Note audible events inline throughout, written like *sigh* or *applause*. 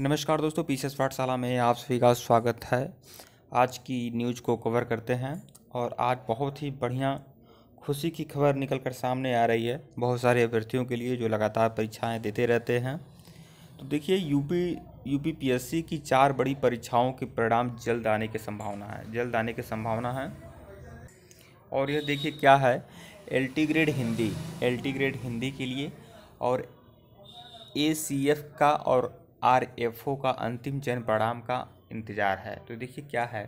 नमस्कार दोस्तों P C पाठशाला में आप सभी का स्वागत है आज की न्यूज को कवर करते हैं और आज बहुत ही बढ़िया खुशी की खबर निकल कर सामने आ रही है बहुत सारे अभ्यर्थियों के लिए जो लगातार परीक्षाएं देते रहते हैं तो देखिए यूपी यूपीपीएससी की चार बड़ी परीक्षाओं के परिणाम जल्द आने की संभावना है जल्द आने की संभावना है और यह देखिए क्या है L grade Hindi L grade Hindi के लिए और ए का और आर एफ ओ का अंतिम चयन परिणाम का इंतजार है तो देखिए क्या है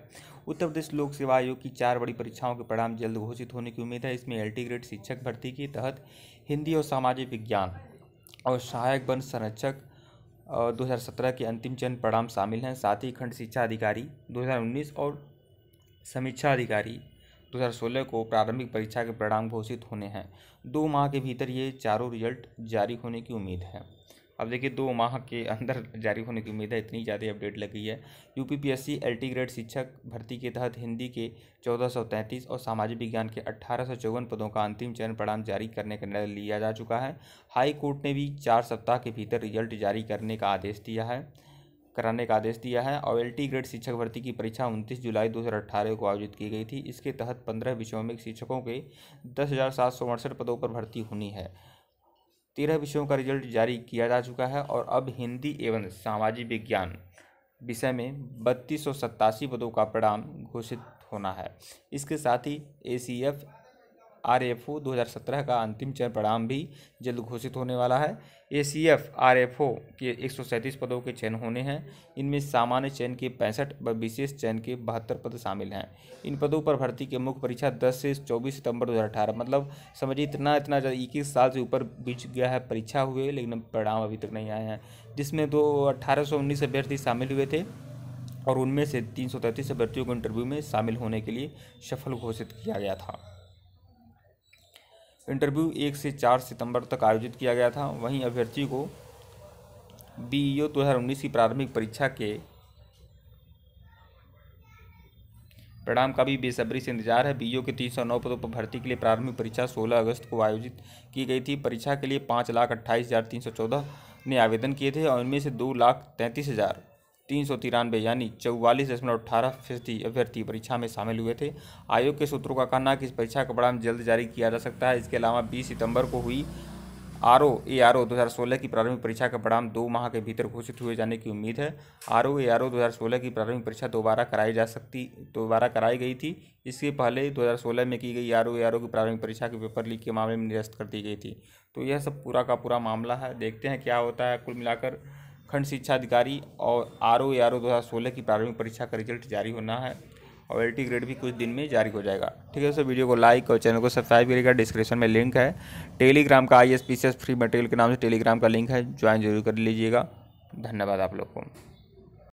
उत्तर प्रदेश लोक सेवा आयोग की चार बड़ी परीक्षाओं के परिणाम जल्द घोषित होने की उम्मीद है इसमें एल ग्रेड शिक्षक भर्ती के तहत हिंदी और सामाजिक विज्ञान और सहायक वन संरक्षक दो हज़ार सत्रह के अंतिम चयन परिणाम शामिल हैं साथ ही खंड शिक्षा अधिकारी 2019 और समीक्षा अधिकारी 2016 को प्रारंभिक परीक्षा के परिणाम घोषित होने हैं दो माह के भीतर ये चारों रिजल्ट जारी होने की उम्मीद है अब देखिए दो माह के अंदर *laughs* जारी होने की उम्मीद है इतनी ज़्यादा अपडेट लग गई है U P P S C L T grade शिक्षक भर्ती के तहत हिंदी के चौदह सौ तैंतीस और सामाजिक विज्ञान के अट्ठारह सौ चौवन पदों का अंतिम चयन परिणाम जारी करने का निर्णय लिया जा चुका है हाई कोर्ट ने भी चार सप्ताह के भीतर रिजल्ट जारी करने का आदेश दिया है कराने का आदेश दिया है और एल ग्रेड शिक्षक भर्ती की परीक्षा उनतीस जुलाई दो को आयोजित की गई थी इसके तहत पंद्रह विषयों में शिक्षकों के दस पदों पर भर्ती होनी है तेरह विषयों का रिजल्ट जारी किया जा चुका है और अब हिंदी एवं सामाजिक विज्ञान विषय में बत्तीस सौ सत्तासी पदों का परिणाम घोषित होना है इसके साथ ही A C F R F O दो हज़ार सत्रह का अंतिम चरण परिणाम भी जल्द घोषित होने वाला है A C F R F O के एक सौ सैंतीस पदों के चयन होने हैं इनमें सामान्य चयन के पैंसठ व विशेष चयन के बहत्तर पद शामिल हैं इन पदों पर भर्ती की मुख्य परीक्षा दस से चौबीस सितंबर दो हज़ार अठारह मतलब समझिए इतना इतना ज़्यादा इक्कीस साल से ऊपर बीच गया है परीक्षा हुए लेकिन परिणाम अभी तक नहीं आए हैं जिसमें दो अठारह सौ उन्नीस अभ्यर्थी शामिल हुए थे और उनमें से तीन सौ तैंतीस अभ्यर्थियों को इंटरव्यू में शामिल होने के लिए सफल घोषित किया गया था इंटरव्यू एक से चार सितंबर तक आयोजित किया गया था वहीं अभ्यर्थी को बी ई दो हज़ार उन्नीस की प्रारंभिक परीक्षा के परिणाम का भी बेसब्री से इंतजार है बीईओ के तीन सौ नौ पदों पर भर्ती के लिए प्रारंभिक परीक्षा सोलह अगस्त को आयोजित की गई थी परीक्षा के लिए पाँच लाख अट्ठाईस हज़ार तीन सौ चौदह ने आवेदन किए थे और इनमें से दो लाख तैंतीस हज़ार तीन सौ तिरानवे यानी चौवालीस दशमलव अठारह फीसदी अभ्यर्थी परीक्षा में शामिल हुए थे आयोग के सूत्रों का कहना है कि इस परीक्षा का परिणाम जल्द जारी किया जा सकता है इसके अलावा बीस सितंबर को हुई R O A R O दो हज़ार सोलह की प्रारंभिक परीक्षा का परिणाम दो माह के भीतर घोषित हुए जाने की उम्मीद है R O A R O दो हज़ार सोलह की प्रारंभिक परीक्षा दोबारा कराई जा सकती दोबारा कराई गई थी इसके पहले दो हज़ार सोलह में की गई R O A R O की प्रारंभिक परीक्षा के पेपर लीक के मामले में निरस्त कर दी गई थी तो यह सब पूरा का पूरा मामला है देखते हैं क्या होता है कुल मिलाकर खंड शिक्षा अधिकारी और आर ओ आर ओ दो की प्रारंभिक परीक्षा का रिजल्ट जारी होना है और एल ग्रेड भी कुछ दिन में जारी हो जाएगा ठीक है दोस्तों वीडियो को लाइक और चैनल को सब्सक्राइब करिएगा डिस्क्रिप्शन में लिंक है टेलीग्राम का I S P C S free material के नाम से टेलीग्राम का लिंक है ज्वाइन जरूर कर लीजिएगा धन्यवाद आप लोग को